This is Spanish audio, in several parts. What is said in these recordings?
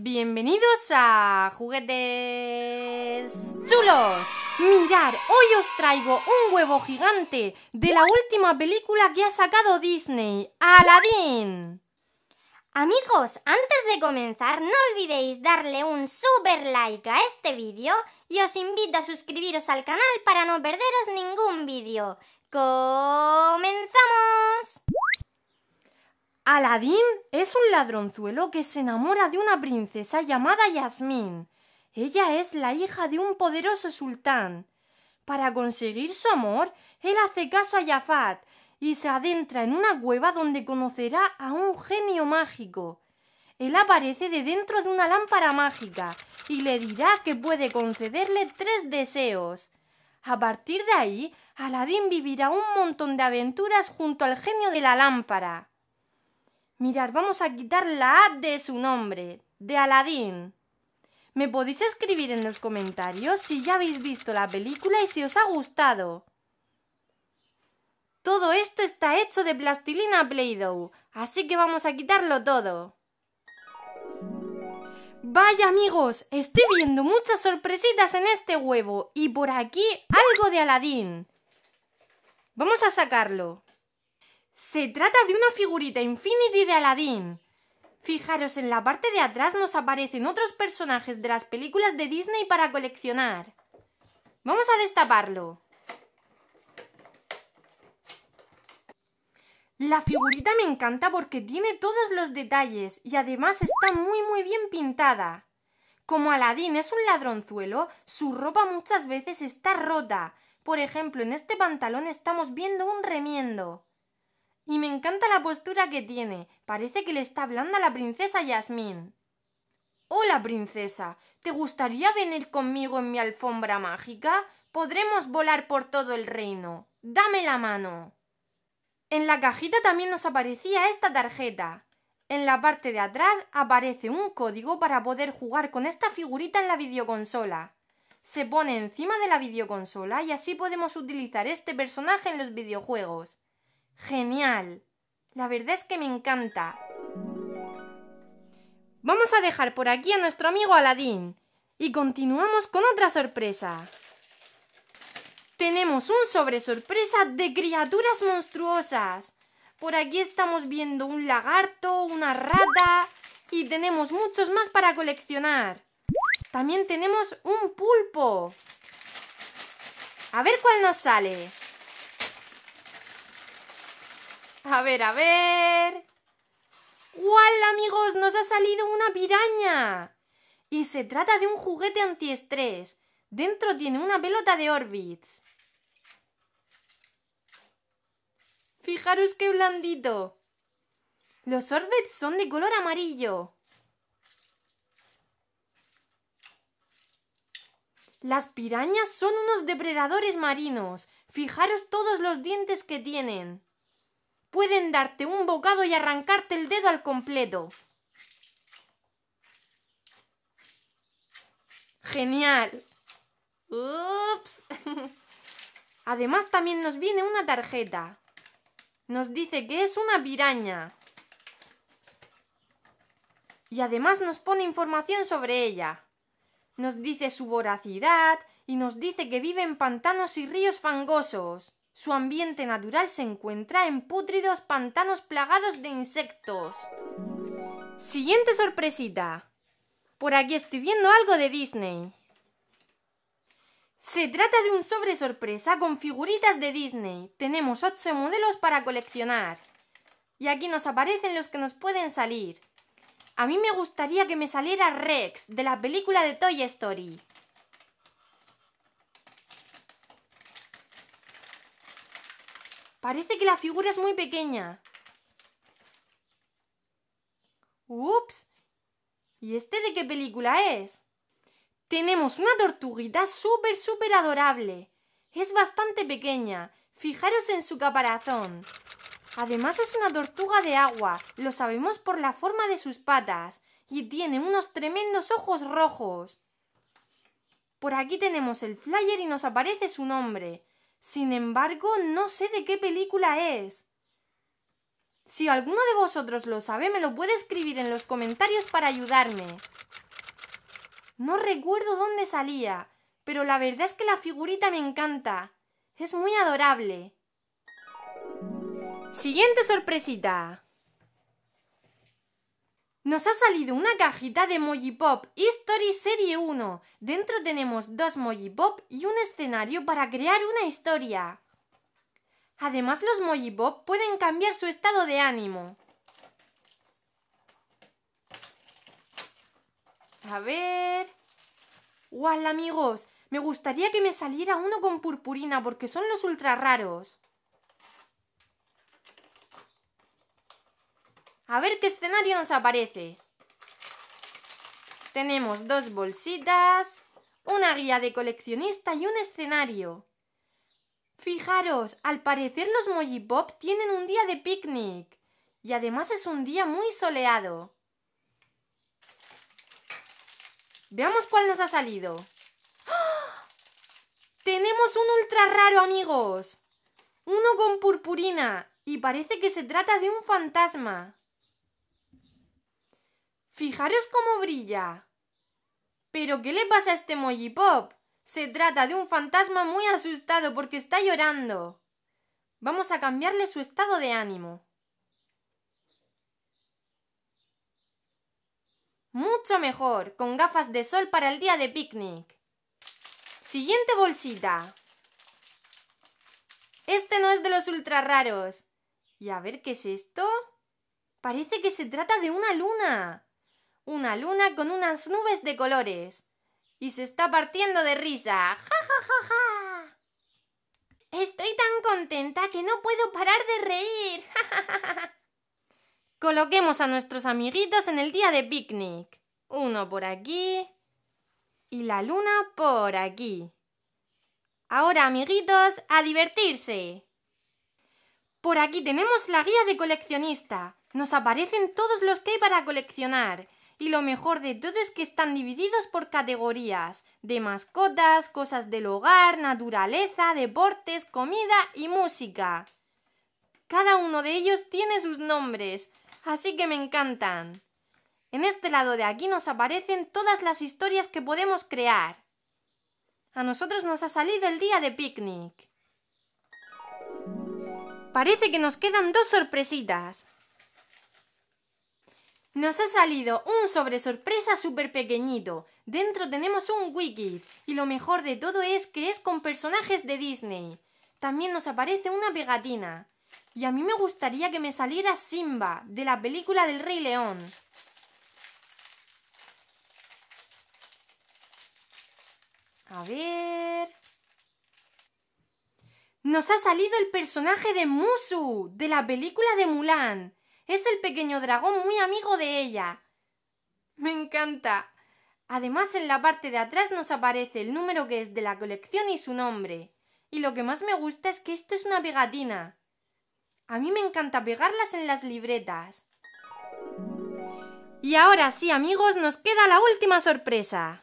bienvenidos a Juguetes Chulos. Mirad, hoy os traigo un huevo gigante de la última película que ha sacado Disney, Aladdin. Amigos, antes de comenzar, no olvidéis darle un super like a este vídeo y os invito a suscribiros al canal para no perderos ningún vídeo. ¡Comenzamos! Aladín es un ladronzuelo que se enamora de una princesa llamada Yasmín. Ella es la hija de un poderoso sultán. Para conseguir su amor, él hace caso a Jafat y se adentra en una cueva donde conocerá a un genio mágico. Él aparece de dentro de una lámpara mágica y le dirá que puede concederle tres deseos. A partir de ahí, Aladín vivirá un montón de aventuras junto al genio de la lámpara. Mirad, vamos a quitar la A de su nombre, de Aladín. ¿Me podéis escribir en los comentarios si ya habéis visto la película y si os ha gustado? Todo esto está hecho de plastilina Play-Doh, así que vamos a quitarlo todo. Vaya amigos, estoy viendo muchas sorpresitas en este huevo y por aquí algo de Aladín. Vamos a sacarlo. Se trata de una figurita Infinity de Aladdin. Fijaros, en la parte de atrás nos aparecen otros personajes de las películas de Disney para coleccionar. Vamos a destaparlo. La figurita me encanta porque tiene todos los detalles y además está muy muy bien pintada. Como Aladín es un ladronzuelo, su ropa muchas veces está rota. Por ejemplo, en este pantalón estamos viendo un remiendo. Y me encanta la postura que tiene. Parece que le está hablando a la princesa Yasmín. Hola, princesa. ¿Te gustaría venir conmigo en mi alfombra mágica? Podremos volar por todo el reino. Dame la mano. En la cajita también nos aparecía esta tarjeta. En la parte de atrás aparece un código para poder jugar con esta figurita en la videoconsola. Se pone encima de la videoconsola y así podemos utilizar este personaje en los videojuegos. Genial. La verdad es que me encanta. Vamos a dejar por aquí a nuestro amigo Aladín y continuamos con otra sorpresa. Tenemos un sobre sorpresa de criaturas monstruosas. Por aquí estamos viendo un lagarto, una rata y tenemos muchos más para coleccionar. También tenemos un pulpo. A ver cuál nos sale. A ver, a ver. ¡Guau, amigos! ¡Nos ha salido una piraña! Y se trata de un juguete antiestrés. Dentro tiene una pelota de Orbits. Fijaros qué blandito. Los Orbits son de color amarillo. Las pirañas son unos depredadores marinos. Fijaros todos los dientes que tienen. Pueden darte un bocado y arrancarte el dedo al completo. Genial. Ups. Además también nos viene una tarjeta. Nos dice que es una piraña. Y además nos pone información sobre ella. Nos dice su voracidad y nos dice que vive en pantanos y ríos fangosos. Su ambiente natural se encuentra en pútridos pantanos plagados de insectos. Siguiente sorpresita. Por aquí estoy viendo algo de Disney. Se trata de un sobre sorpresa con figuritas de Disney. Tenemos 8 modelos para coleccionar. Y aquí nos aparecen los que nos pueden salir. A mí me gustaría que me saliera Rex de la película de Toy Story. Parece que la figura es muy pequeña. ¡Ups! ¿Y este de qué película es? Tenemos una tortuguita súper, súper adorable. Es bastante pequeña. Fijaros en su caparazón. Además es una tortuga de agua, lo sabemos por la forma de sus patas, y tiene unos tremendos ojos rojos. Por aquí tenemos el flyer y nos aparece su nombre. Sin embargo, no sé de qué película es. Si alguno de vosotros lo sabe, me lo puede escribir en los comentarios para ayudarme. No recuerdo dónde salía, pero la verdad es que la figurita me encanta. Es muy adorable. Siguiente sorpresita. Nos ha salido una cajita de Moji Pop History Serie 1. Dentro tenemos dos Moji Pop y un escenario para crear una historia. Además los Molly Pop pueden cambiar su estado de ánimo. A ver... ¡Wow, amigos! Me gustaría que me saliera uno con purpurina porque son los ultra raros. A ver qué escenario nos aparece. Tenemos dos bolsitas, una guía de coleccionista y un escenario. Fijaros, al parecer los Moji Pop tienen un día de picnic. Y además es un día muy soleado. Veamos cuál nos ha salido. ¡Ah! ¡Tenemos un ultra raro, amigos! Uno con purpurina. Y parece que se trata de un fantasma. Fijaros cómo brilla. ¿Pero qué le pasa a este Pop? Se trata de un fantasma muy asustado porque está llorando. Vamos a cambiarle su estado de ánimo. Mucho mejor, con gafas de sol para el día de picnic. Siguiente bolsita. Este no es de los ultra raros. Y a ver qué es esto. Parece que se trata de una luna una luna con unas nubes de colores. Y se está partiendo de risa. ¡Ja, ja, ja, ja! Estoy tan contenta que no puedo parar de reír. Coloquemos a nuestros amiguitos en el día de picnic. Uno por aquí y la luna por aquí. Ahora, amiguitos, a divertirse. Por aquí tenemos la guía de coleccionista. Nos aparecen todos los que hay para coleccionar y lo mejor de todo es que están divididos por categorías de mascotas, cosas del hogar, naturaleza, deportes, comida y música. Cada uno de ellos tiene sus nombres, así que me encantan. En este lado de aquí nos aparecen todas las historias que podemos crear. A nosotros nos ha salido el día de picnic. Parece que nos quedan dos sorpresitas. Nos ha salido un sobre sorpresa súper pequeñito. Dentro tenemos un wiki. Y lo mejor de todo es que es con personajes de Disney. También nos aparece una pegatina. Y a mí me gustaría que me saliera Simba, de la película del Rey León. A ver. Nos ha salido el personaje de Musu, de la película de Mulan. Es el pequeño dragón muy amigo de ella. Me encanta. Además, en la parte de atrás nos aparece el número que es de la colección y su nombre. Y lo que más me gusta es que esto es una pegatina. A mí me encanta pegarlas en las libretas. Y ahora sí, amigos, nos queda la última sorpresa.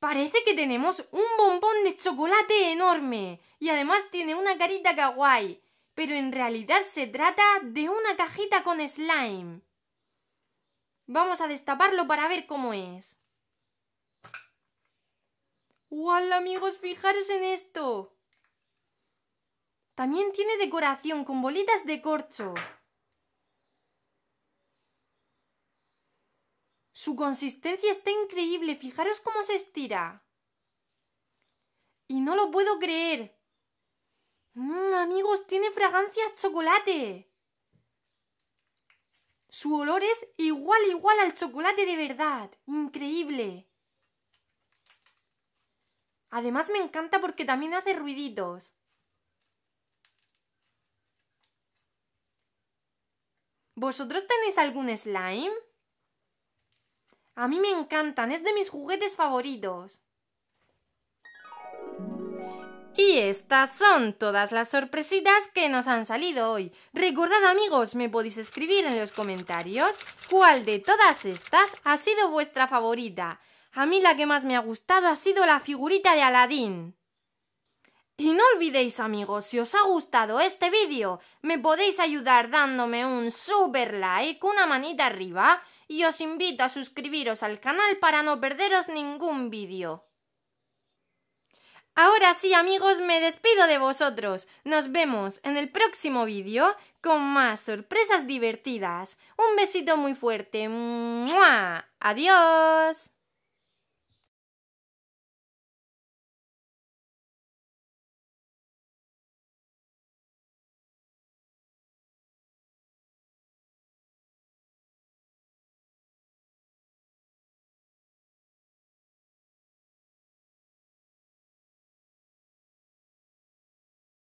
Parece que tenemos un bombón de chocolate enorme y además tiene una carita kawaii pero en realidad se trata de una cajita con slime. Vamos a destaparlo para ver cómo es. Wow amigos! Fijaros en esto. También tiene decoración con bolitas de corcho. Su consistencia está increíble, fijaros cómo se estira. Y no lo puedo creer. Mmm, amigos, tiene fragancia chocolate. Su olor es igual, igual al chocolate de verdad. Increíble. Además me encanta porque también hace ruiditos. ¿Vosotros tenéis algún slime? A mí me encantan, es de mis juguetes favoritos. Y estas son todas las sorpresitas que nos han salido hoy. Recordad amigos, me podéis escribir en los comentarios cuál de todas estas ha sido vuestra favorita. A mí la que más me ha gustado ha sido la figurita de Aladín. Y no olvidéis amigos, si os ha gustado este vídeo, me podéis ayudar dándome un super like, una manita arriba y os invito a suscribiros al canal para no perderos ningún vídeo. Ahora sí, amigos, me despido de vosotros. Nos vemos en el próximo vídeo con más sorpresas divertidas. Un besito muy fuerte. ¡Mua! Adiós.